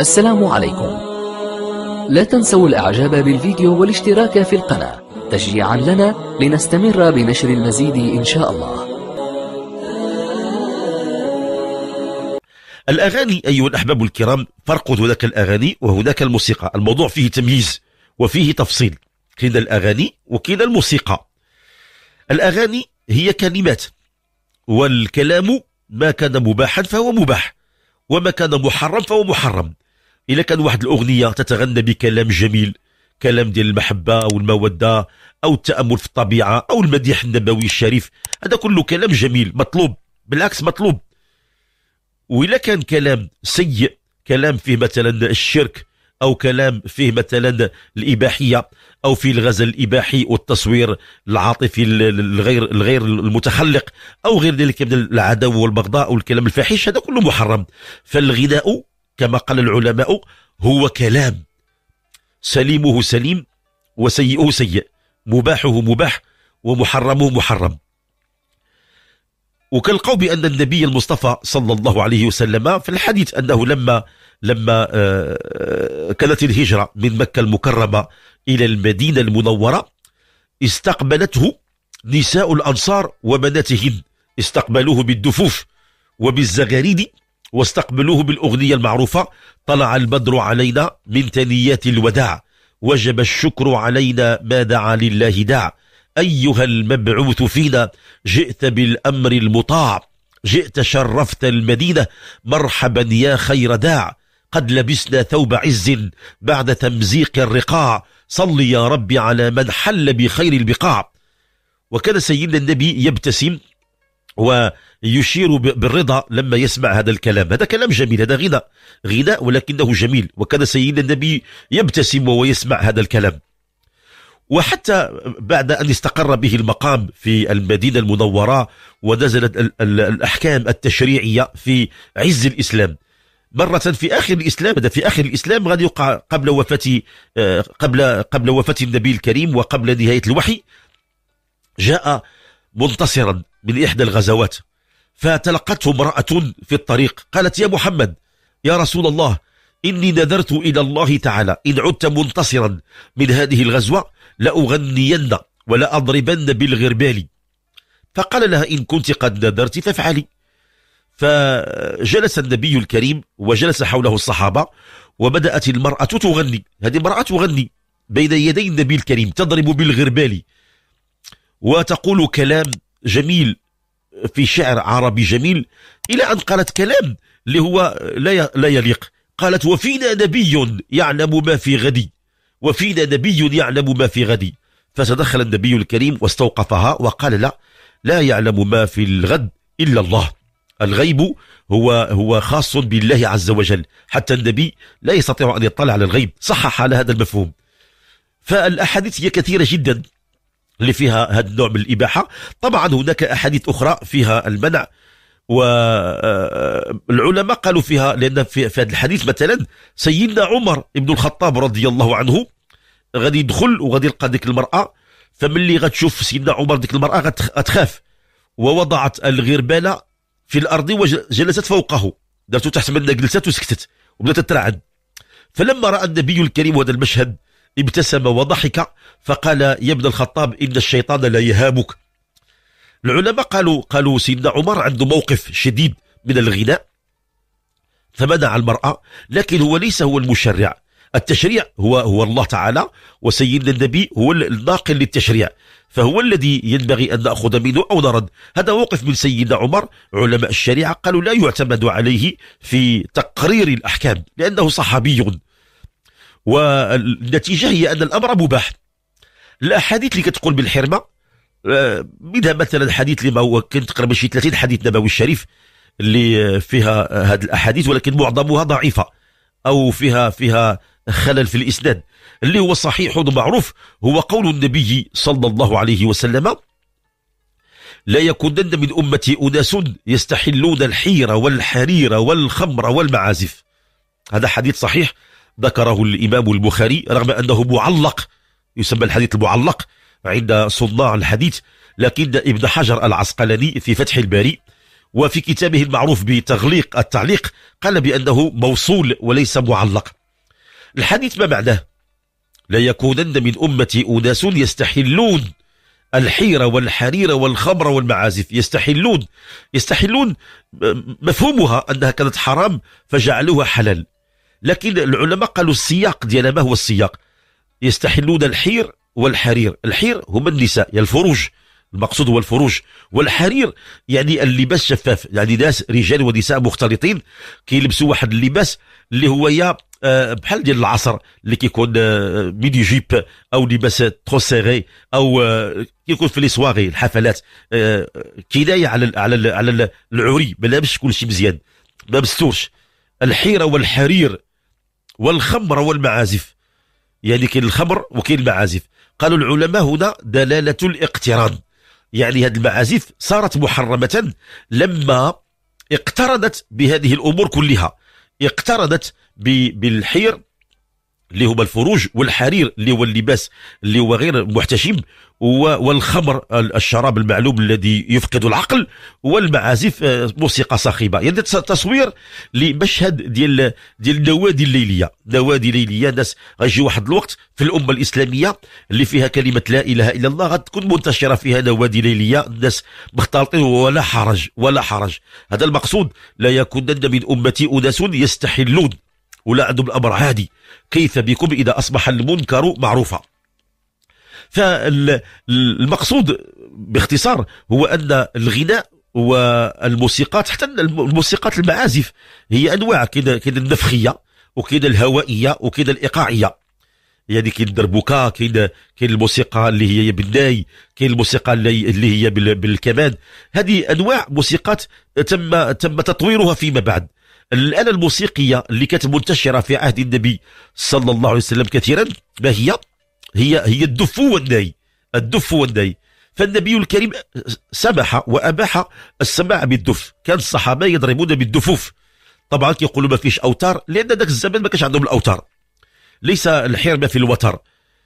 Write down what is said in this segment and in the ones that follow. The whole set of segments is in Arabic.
السلام عليكم لا تنسوا الاعجاب بالفيديو والاشتراك في القناة تشجيعا لنا لنستمر بنشر المزيد ان شاء الله الأغاني أيها الأحباب الكرام فرق هناك الأغاني وهناك الموسيقى الموضوع فيه تمييز وفيه تفصيل كلا الأغاني وكلا الموسيقى الأغاني هي كلمات والكلام ما كان مباحا فهو مباح وما كان محرم فهو محرم الا كان واحد الاغنيه تتغنى بكلام جميل كلام ديال المحبه والموده او التامل في الطبيعه او المديح النبوي الشريف هذا كله كلام جميل مطلوب بالعكس مطلوب وإذا كان كلام سيء كلام فيه مثلا الشرك او كلام فيه مثلا الاباحيه او فيه الغزل الاباحي والتصوير العاطفي الغير الغير المتخلق او غير ذلك من العداوه والبغضاء والكلام الفاحش هذا كله محرم فالغناء كما قال العلماء هو كلام سليمه سليم وسيئه سيء مباحه مباح ومحرمه محرم وكالقوا بأن النبي المصطفى صلى الله عليه وسلم في الحديث أنه لما لما آه، كانت الهجرة من مكة المكرمة إلى المدينة المنورة استقبلته نساء الأنصار وبناتهن استقبلوه بالدفوف وبالزغاريد واستقبلوه بالأغنية المعروفة طلع البدر علينا من تنيات الوداع وجب الشكر علينا ما دعا لله داع أيها المبعوث فينا جئت بالأمر المطاع جئت شرفت المدينة مرحبا يا خير داع قد لبسنا ثوب عز بعد تمزيق الرقاع صل يا ربي على من حل بخير البقاع وكان سيدنا النبي يبتسم ويشير بالرضا لما يسمع هذا الكلام هذا كلام جميل هذا غناء غناء ولكنه جميل وكان سيدنا النبي يبتسم ويسمع هذا الكلام وحتى بعد أن استقر به المقام في المدينة المنورة ونزلت الأحكام التشريعية في عز الإسلام مرة في آخر الإسلام هذا في آخر الإسلام غادي يقع قبل وفاة آه، قبل قبل وفاة النبي الكريم وقبل نهاية الوحي جاء منتصرا من إحدى الغزوات فتلقته امرأة في الطريق قالت يا محمد يا رسول الله إني نذرت إلى الله تعالى إن عدت منتصرا من هذه الغزوة لأغنين ولأضربن بالغربال فقال لها إن كنت قد نذرت فافعلي فجلس النبي الكريم وجلس حوله الصحابة وبدأت المرأة تغني هذه المرأة تغني بين يدي النبي الكريم تضرب بالغربال وتقول كلام جميل في شعر عربي جميل إلى أن قالت كلام اللي هو لا لا يليق قالت وفينا نبي يعلم ما في غد وفينا نبي يعلم ما في غد فتدخل النبي الكريم واستوقفها وقال لا لا يعلم ما في الغد إلا الله الغيب هو هو خاص بالله عز وجل حتى النبي لا يستطيع أن يطلع على الغيب صحح على هذا المفهوم فالأحاديث هي كثيرة جدا اللي فيها هذا النوع من الإباحة طبعا هناك أحاديث أخرى فيها المنع والعلماء آه، آه، قالوا فيها لأن في, هذا الحديث مثلا سيدنا عمر بن الخطاب رضي الله عنه غادي يدخل وغادي يلقى ديك المرأة فملي غتشوف سيدنا عمر ديك المرأة غتخاف ووضعت الغربالة في الأرض وجلست فوقه درته تحت منها جلست وسكتت وبدات تترعد فلما رأى النبي الكريم هذا المشهد ابتسم وضحك فقال يا ابن الخطاب إن الشيطان لا يهابك العلماء قالوا قالوا سيدنا عمر عنده موقف شديد من الغناء فمنع المرأة لكن هو ليس هو المشرع التشريع هو هو الله تعالى وسيدنا النبي هو الناقل للتشريع فهو الذي ينبغي أن نأخذ منه أو نرد هذا موقف من سيدنا عمر علماء الشريعة قالوا لا يعتمد عليه في تقرير الأحكام لأنه صحابي والنتيجه هي ان الامر مباح الاحاديث اللي كتقول بالحرمه منها آه، مثلا حديث اللي ما هو كان تقريبا شي 30 حديث نبوي الشريف اللي فيها هذه آه، الاحاديث ولكن معظمها ضعيفه او فيها فيها خلل في الاسناد اللي هو صحيح ومعروف هو قول النبي صلى الله عليه وسلم لا يكونن من امتي اناس يستحلون الحيره والحرير والخمر والمعازف هذا حديث صحيح ذكره الإمام البخاري رغم أنه معلق يسمى الحديث المعلق عند صناع الحديث لكن ابن حجر العسقلاني في فتح الباري وفي كتابه المعروف بتغليق التعليق قال بأنه موصول وليس معلق الحديث ما معناه لا يكونن من أمتي أناس يستحلون الحيرة والحريرة والخمر والمعازف يستحلون يستحلون مفهومها أنها كانت حرام فجعلوها حلال لكن العلماء قالوا السياق ديالها ما هو السياق يستحلون الحير والحرير الحير هما النساء يعني الفروج المقصود هو الفروج والحرير يعني اللباس شفاف يعني ناس رجال ونساء مختلطين كيلبسوا واحد اللباس اللي هو يا آه، بحال ديال العصر اللي كيكون آه، ميدي جيب او لباس ترو سيري او آه، كيكون في لي سواغي الحفلات كنايه على على على العري ما لابسش كل شيء مزيان ما مستورش الحيره والحرير والخمر والمعازف يعني كاين الخمر وكاين المعازف قالوا العلماء هنا دلالة الاقتران يعني هذه المعازف صارت محرمة لما اقترنت بهذه الأمور كلها اقترنت بالحير اللي هما الفروج والحرير اللي هو اللباس اللي هو غير محتشم والخمر الشراب المعلوم الذي يفقد العقل والمعازف آه، موسيقى صاخبه يعني تصوير لمشهد ديال ديال النوادي الليليه نوادي ليليه ناس غيجي واحد الوقت في الامه الاسلاميه اللي فيها كلمه لا اله الا الله غتكون منتشره فيها نوادي ليليه الناس مختلطين ولا حرج ولا حرج هذا المقصود لا يكونن من امتي اناس يستحلون ولا عندهم الأمر عادي كيف بكم إذا أصبح المنكر معروفا فالمقصود باختصار هو أن الغناء والموسيقات حتى الموسيقات المعازف هي أنواع كاين كاين النفخية وكاين الهوائية وكاين الإيقاعية يعني كاين الدربوكا كاين كاين الموسيقى اللي هي بالناي كاين الموسيقى اللي هي بالكمان هذه انواع موسيقات تم تم تطويرها فيما بعد الآلة الموسيقية اللي كانت منتشرة في عهد النبي صلى الله عليه وسلم كثيرا ما هي هي هي الدف والناي الدف والناي فالنبي الكريم سمح وأباح السماع بالدف كان الصحابة يضربون بالدفوف طبعا كيقولوا ما فيش أوتار لأن ذاك الزمان ما كانش عندهم الأوتار ليس الحرمة في الوتر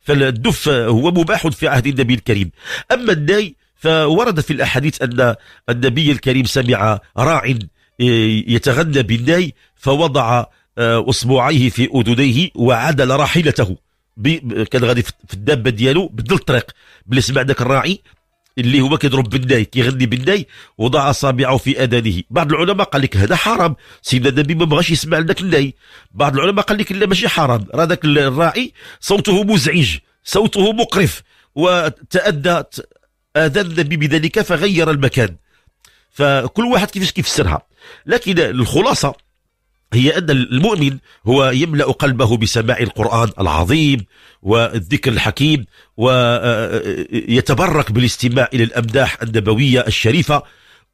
فالدف هو مباح في عهد النبي الكريم أما الناي فورد في الأحاديث أن النبي الكريم سمع راع يتغذى بالناي فوضع آه، اصبعيه في اذنيه وعدل راحلته كان غادي في الدابه ديالو بدل الطريق بلي سمع ذاك الراعي اللي هو كيضرب بالناي كيغني بالناي وضع اصابعه في اذانه بعض العلماء قال لك هذا حرام سيدنا النبي ما بغاش يسمع لذاك الناي بعض العلماء قال لك لا ماشي حرام راه ذاك الراعي صوته مزعج صوته مقرف وتأدى اذى النبي بذلك فغير المكان فكل واحد كيفاش كيفسرها لكن الخلاصة هي أن المؤمن هو يملأ قلبه بسماع القرآن العظيم والذكر الحكيم ويتبرك بالاستماع إلى الأمداح النبوية الشريفة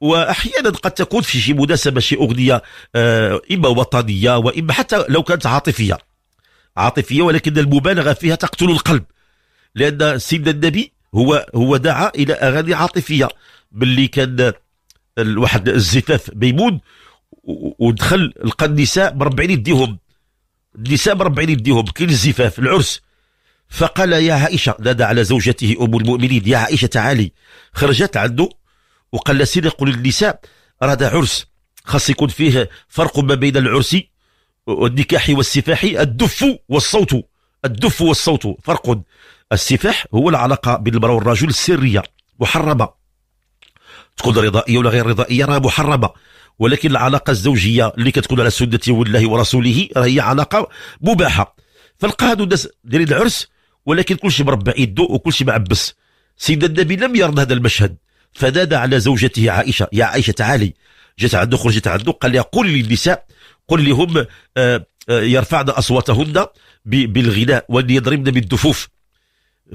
واحيانا قد تكون في شي مناسبه شي اغنيه آه، اما وطنيه واما حتى لو كانت عاطفيه عاطفيه ولكن المبالغه فيها تقتل القلب لان سيدنا النبي هو هو دعا الى اغاني عاطفيه باللي كان الواحد الزفاف بيمون ودخل لقى النساء مربعين يديهم النساء مربعين يديهم كاين الزفاف العرس فقال يا عائشة نادى على زوجته أم المؤمنين يا عائشة تعالي خرجت عنده وقال لها سيدي قل للنساء هذا عرس خاص يكون فيه فرق ما بين العرس والنكاح والسفاح الدف والصوت الدف والصوت فرق السفاح هو العلاقة بين المرأة والرجل السرية محرمة تكون رضائيه ولا غير رضائيه راه محرمه ولكن العلاقه الزوجيه اللي كتكون على سنه الله ورسوله راه هي علاقه مباحه فلقى هادو الناس دايرين العرس ولكن كل شيء مربع يدو وكل شيء معبس سيدنا النبي لم يرد هذا المشهد فنادى على زوجته عائشه يا عائشه تعالي جات عنده خرجت عنده قال لها قل للنساء قل لهم آه، آه، يرفعن اصواتهن بالغناء وان يضربن بالدفوف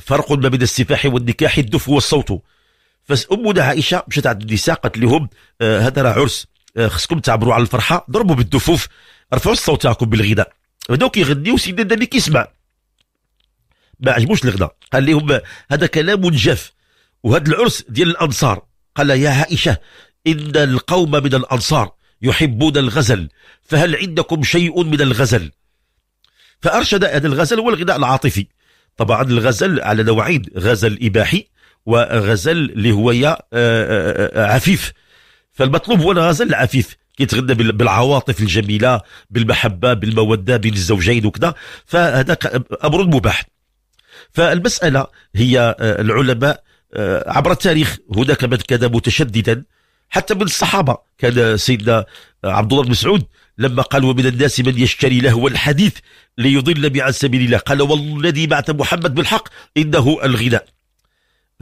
فرق ما بين السفاح والنكاح الدف والصوت فأمنا عائشة مشات عند النساء قالت لهم آه، هذا راه عرس آه، خصكم تعبروا على الفرحة ضربوا بالدفوف رفعوا الصوت تاعكم بالغناء بداو كيغنيو سيدنا النبي كيسمع ما عجبوش الغناء قال لهم هذا كلام جاف وهذا العرس ديال الأنصار قال يا عائشة إن القوم من الأنصار يحبون الغزل فهل عندكم شيء من الغزل فأرشد هذا الغزل هو الغناء العاطفي طبعا الغزل على نوعين غزل إباحي وغزل اللي يا آه، آه، آه، عفيف فالمطلوب هو الغزل العفيف كيتغنى بالعواطف الجميله بالمحبه بالموده بين الزوجين وكذا فهذا امر مباح فالمساله هي العلماء عبر التاريخ هناك من كان متشددا حتى من الصحابه كان سيدنا عبد الله بن مسعود لما قال ومن الناس من يشتري لهو الحديث ليضل عن سبيل الله قال والذي بعث محمد بالحق انه الغناء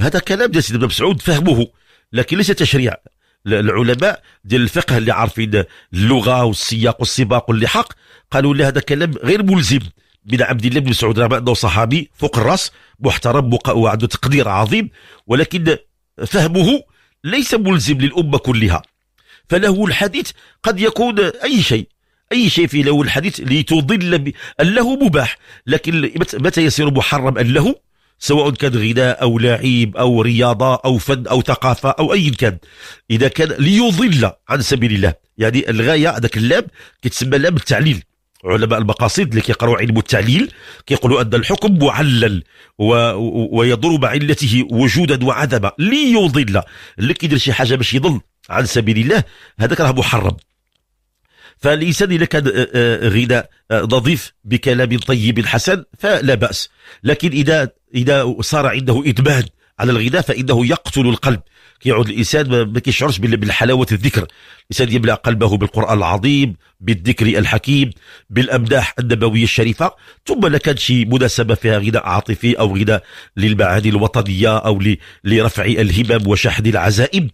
هذا كلام ديال سيدنا ابن مسعود فهمه لكن ليس تشريع العلماء ديال الفقه اللي عارفين اللغه والسياق والسباق واللحاق قالوا لي هذا كلام غير ملزم من عبد الله بن مسعود رغم انه صحابي فوق الراس محترم وعنده تقدير عظيم ولكن فهمه ليس ملزم للامه كلها فله الحديث قد يكون اي شيء اي شيء في له الحديث لتضل له مباح لكن متى يصير محرم انه سواء كان غناء أو لعيب أو رياضة أو فن أو ثقافة أو أي كان إذا كان ليضل عن سبيل الله يعني الغاية هذاك اللام كيتسمى لام التعليل علماء المقاصد اللي كيقراوا علم التعليل كيقولوا ان الحكم معلل و... و... ويضر بعلته وجودا وعدما ليضل اللي كيدير شي حاجه باش يضل عن سبيل الله هذاك راه محرم فالإنسان إذا آه، آه، كان غنى آه، نظيف بكلام طيب حسن فلا بأس لكن إذا إذا صار عنده إدمان على الغناء فإنه يقتل القلب كيعود الإنسان ما كيشعرش بالحلاوة الذكر الإنسان يملأ قلبه بالقرآن العظيم بالذكر الحكيم بالأمداح النبوية الشريفة ثم لا كان شي مناسبة فيها غناء عاطفي أو غناء للمعاني الوطنية أو لرفع الهمم وشحن العزائم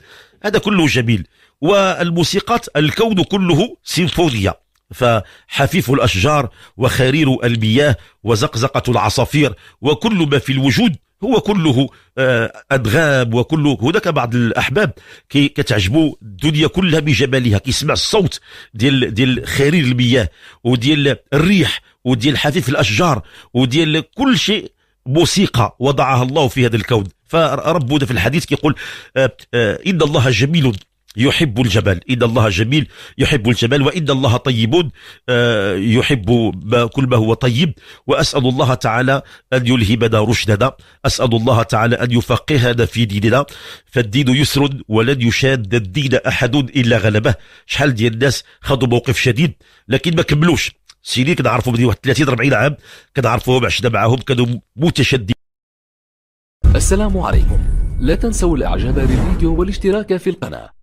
هذا كله جميل والموسيقى الكون كله سيمفونية فحفيف الأشجار وخرير المياه وزقزقة العصافير وكل ما في الوجود هو كله آه، أدغام وكله هناك بعض الأحباب كي كتعجبوا الدنيا كلها بجمالها كيسمع الصوت ديال ديال خرير المياه وديال الريح وديال حفيف الأشجار وديال كل شيء موسيقى وضعها الله في هذا الكون فربنا في الحديث كيقول آه، آه، إن الله جميل يحب الجمال إن الله جميل يحب الجمال وإن الله طيب يحب كل ما هو طيب وأسأل الله تعالى أن يلهمنا رشدنا أسأل الله تعالى أن يفقهنا في ديننا فالدين يسر ولن يشاد الدين أحد إلا غلبه شحال ديال الناس خدوا موقف شديد لكن ما كملوش سيدي كنعرفوا من واحد 30 40 عام كنعرفوهم عشنا معاهم كانوا متشددين السلام عليكم لا تنسوا الاعجاب بالفيديو والاشتراك في القناه